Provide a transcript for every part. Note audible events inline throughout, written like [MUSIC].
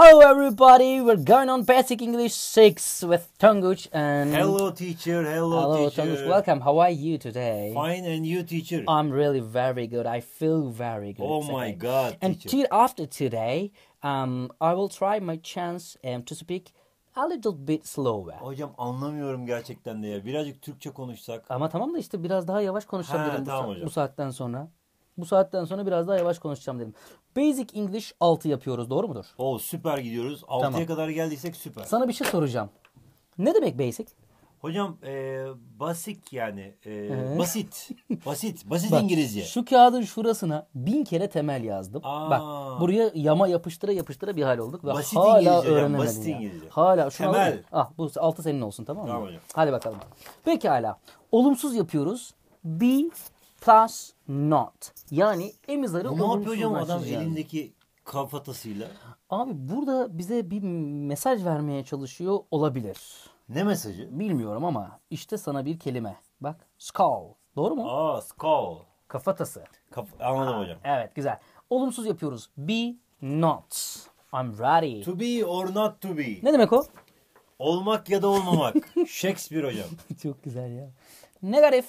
Hello everybody, we're going on Basic English 6 with Tonguch and... Hello teacher, hello, hello teacher. Tonguch, welcome. How are you today? Fine, and you teacher? I'm really very good. I feel very good. Oh today. my god, And teacher. after today, um, I will try my chance um, to speak a little bit slower. Hocam anlamıyorum gerçekten de ya. Birazcık Türkçe konuşsak. Ama tamam da işte biraz daha yavaş konuşabilirim ha, tamam bu, hocam. bu saatten sonra. Bu saatten sonra biraz daha yavaş konuşacağım dedim. Basic English 6 yapıyoruz doğru mudur? Oo süper gidiyoruz. 6'ya Tamam. kadar geldiysek süper. Sana bir şey soracağım. Ne demek basic? Hocam e, basit yani. e, basit. [LAUGHS] Basit. Basit Bak, İngilizce. Şu kağıdın şurasına bin kere temel yazdım. Aa. Bak buraya yama yapıştıra yapıştıra bir hal olduk. Ve Basit hala İngilizce hocam, basit ya. İngilizce. Hala şu Temel. Temel. Ah bu altı senin olsun tamam mı? Tamam hocam. Hadi bakalım. Peki hala Olumsuz yapıyoruz. Be plus not. Yani emizarı Ne yapıyor hocam adam elindeki kafatasıyla? Abi burada bize bir mesaj vermeye çalışıyor olabilir. Ne mesajı? Bilmiyorum ama işte sana bir kelime. Bak skull. Doğru mu? Aa skull. Kafatası. Kaf anladım ha, hocam. Evet güzel. Olumsuz yapıyoruz. Be not. I'm ready. To be or not to be. Ne demek o? Olmak ya da olmamak. [LAUGHS] Shakespeare hocam. Çok güzel ya. Negative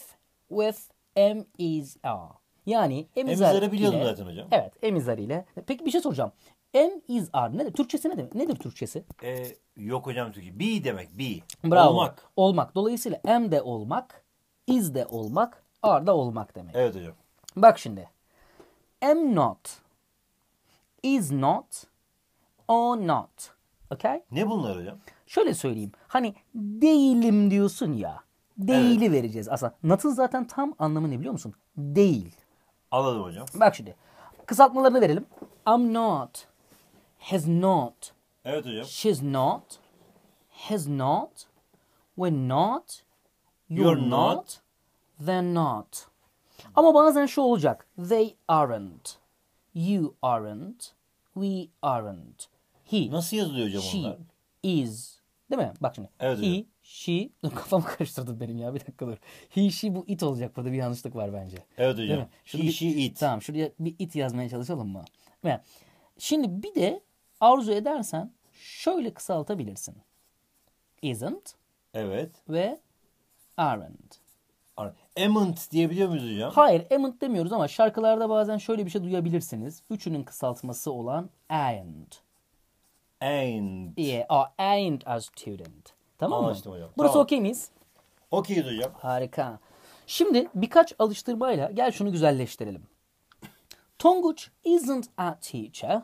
with M is are. Yani M is emizarı biliyordum zaten hocam. Evet M is emizar ile. Peki bir şey soracağım. M is are nedir? Türkçesi ne demek? Nedir Türkçesi? Ee, yok hocam Türkçe. Be demek be. Bravo. Olmak. Olmak. Dolayısıyla M de olmak, is de olmak, are da olmak demek. Evet hocam. Bak şimdi. Am not, is not, or not. Okay? Ne bunlar hocam? Şöyle söyleyeyim. Hani değilim diyorsun ya. Değili evet. vereceğiz aslında. Not'ın zaten tam anlamı ne biliyor musun? Değil. Alalım hocam. Bak şimdi. Kısaltmalarını verelim. I'm not. Has not. Evet hocam. She's not. Has not. We're not. You're, You're not. They're not. Ama bazen şu olacak. They aren't. You aren't. We aren't. He. Nasıl yazılıyor hocam she, onlar? She is. Değil mi? Bak şimdi. Evet, he, she [LAUGHS] dur kafamı karıştırdın benim ya bir dakika dur. He she bu it olacak burada bir yanlışlık var bence. Evet hocam. Şurada he bir, she it. Tamam şuraya bir it yazmaya çalışalım mı? şimdi bir de arzu edersen şöyle kısaltabilirsin. Isn't. Evet. Ve aren't. Amount diyebiliyor muyuz hocam? Hayır amount demiyoruz ama şarkılarda bazen şöyle bir şey duyabilirsiniz. Üçünün kısaltması olan and. And. Yeah, or and a student. Tamam mı? Anlaştım hocam. Burası Tamam. okey miyiz? Okeyiz hocam. Harika. Şimdi birkaç alıştırmayla gel şunu güzelleştirelim. Tonguç isn't a teacher.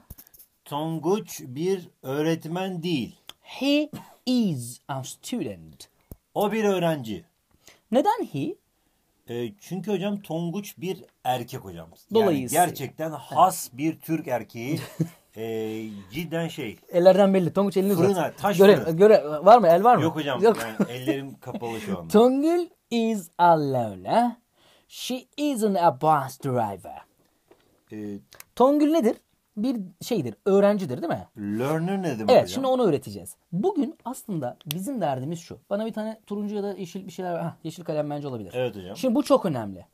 Tonguç bir öğretmen değil. He is a student. O bir öğrenci. Neden he? E, çünkü hocam Tonguç bir erkek hocam. Yani Dolayısıyla. gerçekten has bir Türk erkeği [LAUGHS] e, cidden şey. Ellerden belli. Tonguç elini fırına, uzat. Taş göre, göre, var mı? El var mı? Yok hocam. Yok. Yani ellerim [LAUGHS] kapalı şu anda. Tongül is alone. She isn't a bus driver. Ee, Tongül nedir? Bir şeydir, öğrencidir değil mi? Learner ne demek Evet, hocam? şimdi onu öğreteceğiz. Bugün aslında bizim derdimiz şu. Bana bir tane turuncu ya da yeşil bir şeyler, ha yeşil kalem bence olabilir. Evet hocam. Şimdi bu çok önemli.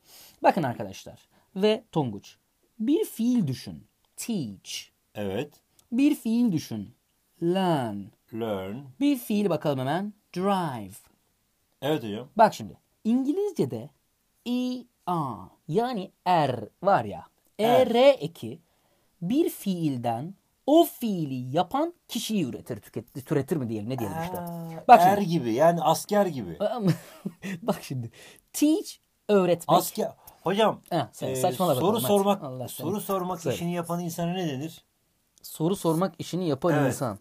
Bakın arkadaşlar ve Tonguç. Bir fiil düşün. Teach Evet. Bir fiil düşün. Learn. Learn. Bir fiil bakalım hemen. Drive. Evet hocam. Bak şimdi. İngilizce'de E a yani er var ya. E er. r eki bir fiilden o fiili yapan kişiyi üretir, tüketir, türetir mi diyelim ne diyelim işte. Bak şimdi. Er gibi yani asker gibi. [LAUGHS] Bak şimdi. Teach öğretmek. Asker. Hocam Heh, sen e, soru bakalım, hadi. sormak soru sormak işini yapan insana ne denir? Soru sormak işini yapan Evet. insan.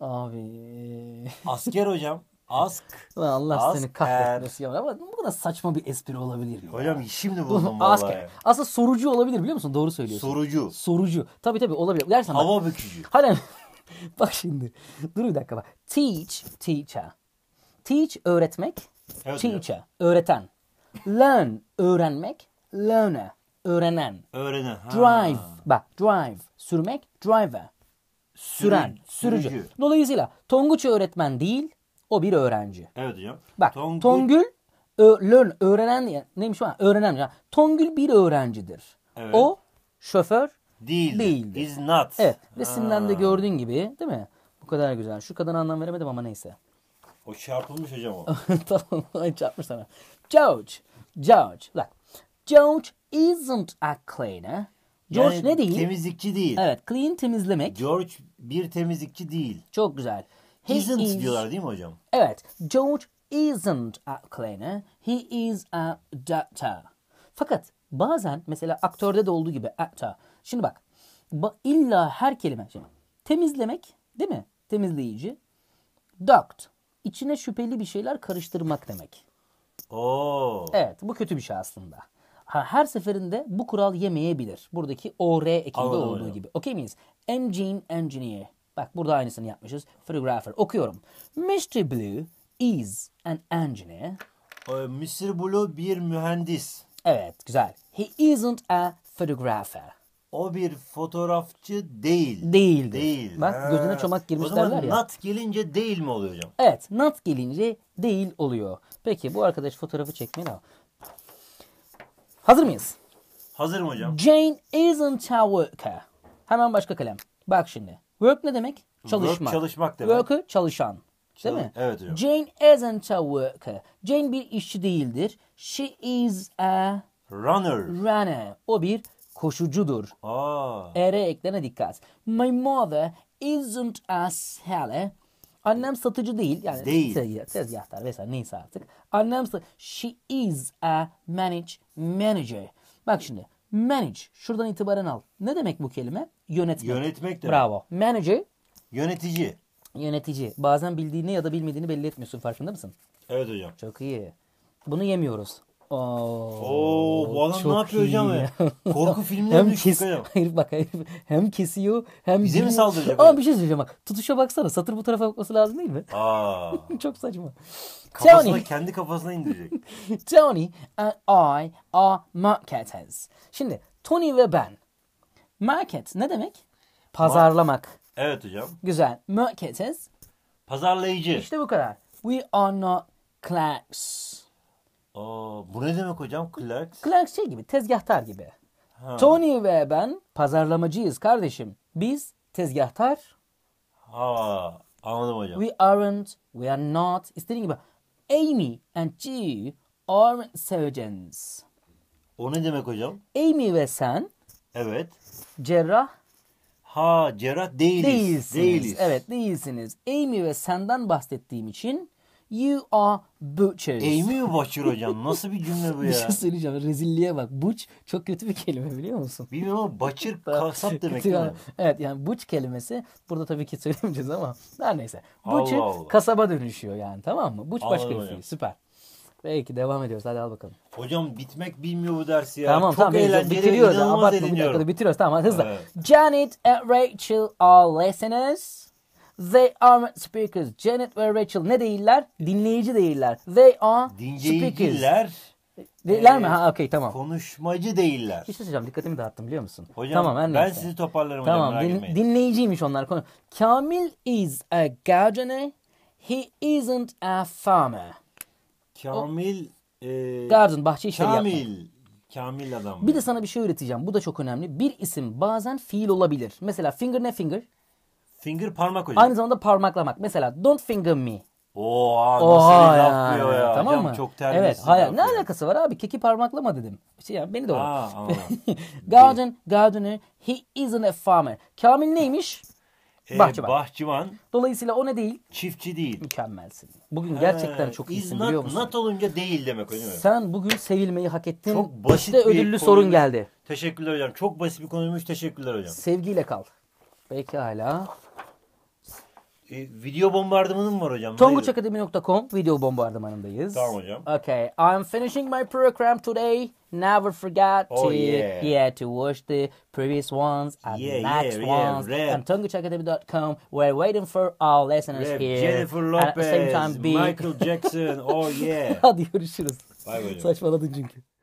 Abi. [LAUGHS] Asker hocam. Ask. Lan Allah Asker. seni kahretmesin er. ya. Ama bu kadar saçma bir espri olabilir mi? Hocam şimdi buldum vallahi. Asker. Aslında sorucu olabilir biliyor musun? Doğru söylüyorsun. Sorucu. Sorucu. Tabii tabii olabilir. Dersen bak. Hava bükücü. Hadi [LAUGHS] bak şimdi. Dur bir dakika bak. Teach, teacher. Teach öğretmek, Evet hocam. teacher öğreten. Learn öğrenmek, learner öğrenen. Öğrenen. Ha. Drive. Bak drive. Sürmek driver. Süren. Sürücü. sürücü. Dolayısıyla Tonguç öğretmen değil o bir öğrenci. Evet hocam. Bak Tonguç... Tongül ö, learn öğrenen neymiş var? Öğrenen. Yani, Tongül bir öğrencidir. Evet. O şoför değil. Değildir. Is not. Evet. Resimden de gördüğün gibi değil mi? Bu kadar güzel. Şu kadar anlam veremedim ama neyse. [LAUGHS] O çarpılmış hocam o. tamam. [LAUGHS] Çarpmış sana. George. George. Bak. George isn't a cleaner. George yani ne değil? Temizlikçi değil. Evet clean temizlemek. George bir temizlikçi değil. Çok güzel. He isn't is... diyorlar değil mi hocam? Evet. George isn't a cleaner. He is a doctor. Fakat bazen mesela aktörde de olduğu gibi actor. Şimdi bak İlla her kelime. Şimdi, temizlemek değil mi? Temizleyici. Duct. İçine şüpheli bir şeyler karıştırmak demek. Oo. Evet bu kötü bir şey aslında. Ha, her seferinde bu kural yemeyebilir. Buradaki OR ekinde Anladım olduğu gibi. Okey miyiz? Engine engineer. Bak burada aynısını yapmışız. Photographer. Okuyorum. Mr. Blue is an engineer. Ee, Mr. Blue bir mühendis. Evet güzel. He isn't a photographer. O bir fotoğrafçı değil. Değildi. Değil. Bak ha. gözüne çomak girmiş o zaman derler ya. Nat gelince değil mi oluyor hocam? Evet nat gelince değil oluyor. Peki bu arkadaş fotoğrafı çekmeli ama. Hazır mıyız? Hazırım hocam. Jane isn't a worker. Hemen başka kalem. Bak şimdi. Work ne demek? Çalışmak. Work çalışmak demek. Worker çalışan. Değil mi? Evet hocam. Jane isn't a worker. Jane bir işçi değildir. She is a runner. Runner. O bir koşucudur. Aa. Ere eklene dikkat. My mother isn't a sailor. Annem satıcı değil. Yani değil. Tezgah, tezgahtar vesaire neyse artık. Annem She is a manage manager. Bak şimdi manage şuradan itibaren al. Ne demek bu kelime? Yönetmek. Yönetmek demek. Bravo. Manager. Yönetici. Yönetici. Bazen bildiğini ya da bilmediğini belli etmiyorsun farkında mısın? Evet hocam. Çok iyi. Bunu yemiyoruz. Oo, Oo bu adam ne yapıyor hocam ya? Korku filmlerinde kes... hocam. Hayır bak hayır. hem kesiyor hem bize mi saldıracak? Ama bir şey söyleyeceğim bak. Tutuşa baksana. Satır bu tarafa bakması lazım değil mi? Aa. [LAUGHS] çok saçma. Kafasına Tony. kendi kafasına indirecek. [LAUGHS] Tony and I are marketers. Şimdi Tony ve ben. Market ne demek? Pazarlamak. Mark. Evet hocam. Güzel. Marketers. Pazarlayıcı. İşte bu kadar. We are not clerks. Aa, bu ne demek hocam Clark? Clark şey gibi tezgahtar gibi. Ha. Tony ve ben pazarlamacıyız kardeşim. Biz tezgahtar. Ha, anladım hocam. We aren't, we are not. İstediğin gibi. Amy and G are surgeons. O ne demek hocam? Amy ve sen. Evet. Cerrah. Ha cerrah değiliz. Değilsiniz. Değiliz. Evet değilsiniz. Amy ve senden bahsettiğim için You are butchers. Amy Butcher hocam nasıl bir cümle bu [LAUGHS] ya? bir şey söyleyeceğim rezilliğe bak. Butch çok kötü bir kelime biliyor musun? Bilmiyorum ama butcher kasap demek değil mi? Evet yani butch kelimesi burada tabii ki söylemeyeceğiz ama her neyse. Butcher kasaba dönüşüyor yani tamam mı? Butch başka bir şey süper. Peki devam ediyoruz. Hadi al bakalım. Hocam bitmek bilmiyor bu dersi ya. Tamam Çok tamam. Eğlenceli, bitiriyoruz. Abartma bir dakikada bitiriyoruz. Tamam hızlı. Evet. Janet and Rachel are listeners. They are speakers. Janet ve Rachel ne değiller? Dinleyici değiller. They are speakers. Değiller ee, mi? Ha okey tamam. Konuşmacı değiller. Bir şey söyleyeceğim dikkatimi dağıttım biliyor musun? Hocam tamam, ben neyse. sizi toparlarım tamam, hocam. Tamam din, dinleyiciymiş onlar. Kamil is a gardener. He isn't a farmer. Kamil o, e, garden bahçe işleri Kamil yapmak. Kamil adam. Bir de sana bir şey öğreteceğim. Bu da çok önemli. Bir isim bazen fiil olabilir. Mesela finger ne finger? Finger parmak hocam. Aynı zamanda parmaklamak. Mesela don't finger me. Oo, Oha nasıl ya. yapıyor ya. Tamam hocam, mı? Çok terbiyesiz. Evet, hayır. Ne alakası var abi? Keki parmaklama dedim. Şey yani beni doğru. o. [LAUGHS] garden, gardener, he isn't a farmer. Kamil neymiş? [LAUGHS] E, bahçıvan. bahçıvan. Dolayısıyla o ne değil? Çiftçi değil. Mükemmelsin. Bugün ha, gerçekten ee, çok iyisin not, biliyor musun? Not olunca değil demek öyle mi? Sen bugün sevilmeyi hak ettin. Çok basit işte ödüllü konuymuş. sorun geldi. Teşekkürler hocam. Çok basit bir konuymuş. Teşekkürler hocam. Sevgiyle kal. Pekala. E, video bombardımanım var hocam. Tonguçakademi.com video bombardımanındayız. Tamam hocam. Okay. I'm finishing my program today. Never forget, oh, to yeah. yeah to watch the previous ones and yeah, the next yeah, ones yeah, and tonguçakademi.com. We're waiting for our listeners rap. here. Jennifer Lopez, and at the same time being... Michael Jackson. oh yeah. [LAUGHS] Hadi görüşürüz. Bay bay. Saçmaladın çünkü.